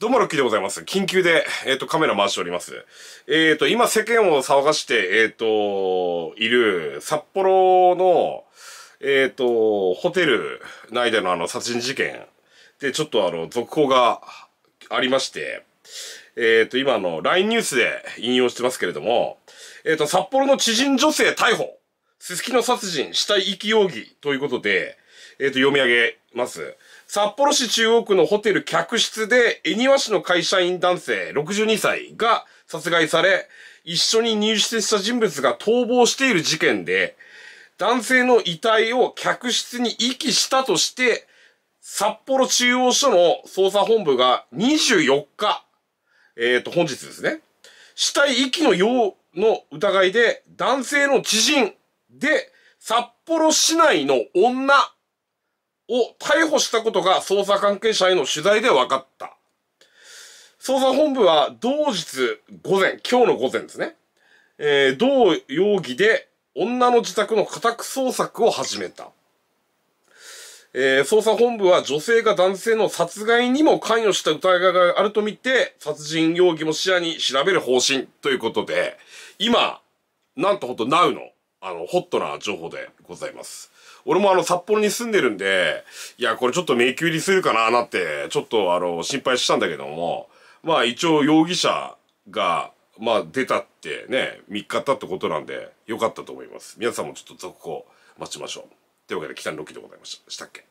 どうもロッキーでございます。緊急で、えっ、ー、と、カメラ回しております。えっ、ー、と、今世間を騒がして、えっ、ー、と、いる、札幌の、えっ、と、ホテル内でのあの、殺人事件で、ちょっとあの、続報がありまして、えっ、と、今の LINE ニュースで引用してますけれども、えっ、と、札幌の知人女性逮捕すすきの殺人死体遺棄容疑ということで、えっ、ー、と、読み上げます。札幌市中央区のホテル客室で、恵庭市の会社員男性62歳が殺害され、一緒に入室した人物が逃亡している事件で、男性の遺体を客室に遺棄したとして、札幌中央署の捜査本部が24日、えっ、ー、と、本日ですね。死体遺棄の用の疑いで、男性の知人、で、札幌市内の女を逮捕したことが捜査関係者への取材で分かった。捜査本部は同日午前、今日の午前ですね。えー、同容疑で女の自宅の家宅捜索を始めた。えー、捜査本部は女性が男性の殺害にも関与した疑いがあるとみて、殺人容疑も視野に調べる方針ということで、今、なんとほんとなうのあの、ホットな情報でございます。俺もあの、札幌に住んでるんで、いや、これちょっと迷宮入りするかな、なって、ちょっとあの、心配したんだけども、まあ一応容疑者が、まあ出たってね、3日経ったことなんで、よかったと思います。皆さんもちょっと続行待ちましょう。というわけで、北のロッキーでございました。したっけ